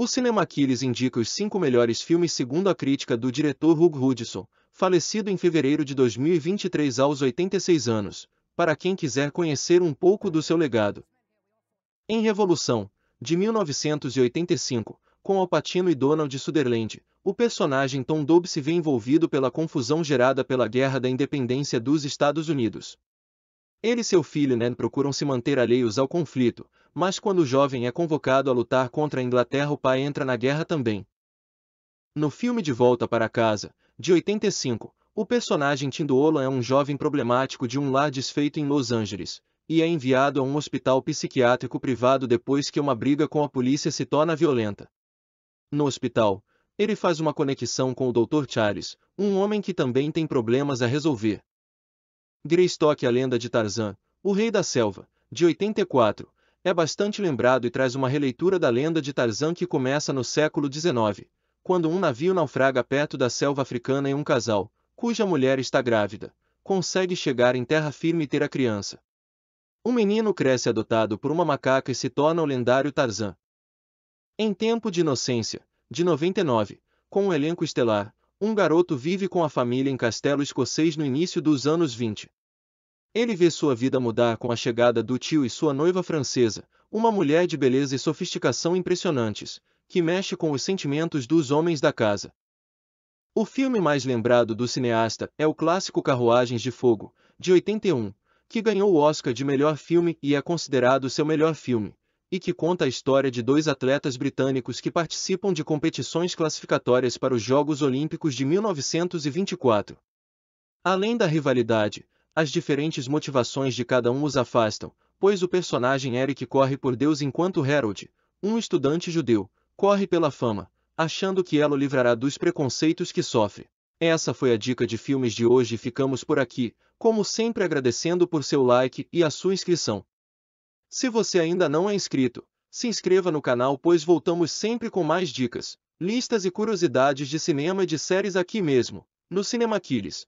O Cinemaquiles indica os cinco melhores filmes segundo a crítica do diretor Hugh Hudson, falecido em fevereiro de 2023 aos 86 anos, para quem quiser conhecer um pouco do seu legado. Em Revolução, de 1985, com Al Pacino e Donald Sutherland, o personagem Tom Dobbs se vê envolvido pela confusão gerada pela Guerra da Independência dos Estados Unidos. Ele e seu filho Ned procuram se manter alheios ao conflito, mas quando o jovem é convocado a lutar contra a Inglaterra, o pai entra na guerra também. No filme De Volta para Casa, de 85, o personagem Tim é um jovem problemático de um lar desfeito em Los Angeles, e é enviado a um hospital psiquiátrico privado depois que uma briga com a polícia se torna violenta. No hospital, ele faz uma conexão com o Dr. Charles, um homem que também tem problemas a resolver. Greystock A Lenda de Tarzan, O Rei da Selva, de 84, é bastante lembrado e traz uma releitura da lenda de Tarzan que começa no século XIX, quando um navio naufraga perto da selva africana e um casal, cuja mulher está grávida, consegue chegar em terra firme e ter a criança. O menino cresce adotado por uma macaca e se torna o lendário Tarzan. Em Tempo de Inocência, de 99, com um elenco estelar, um garoto vive com a família em castelo escocês no início dos anos 20. Ele vê sua vida mudar com a chegada do tio e sua noiva francesa, uma mulher de beleza e sofisticação impressionantes, que mexe com os sentimentos dos homens da casa. O filme mais lembrado do cineasta é o clássico Carruagens de Fogo, de 81, que ganhou o Oscar de melhor filme e é considerado seu melhor filme, e que conta a história de dois atletas britânicos que participam de competições classificatórias para os Jogos Olímpicos de 1924. Além da rivalidade, as diferentes motivações de cada um os afastam, pois o personagem Eric corre por Deus enquanto Harold, um estudante judeu, corre pela fama, achando que ela o livrará dos preconceitos que sofre. Essa foi a dica de filmes de hoje e ficamos por aqui, como sempre agradecendo por seu like e a sua inscrição. Se você ainda não é inscrito, se inscreva no canal pois voltamos sempre com mais dicas, listas e curiosidades de cinema e de séries aqui mesmo, no Cinema Aquiles.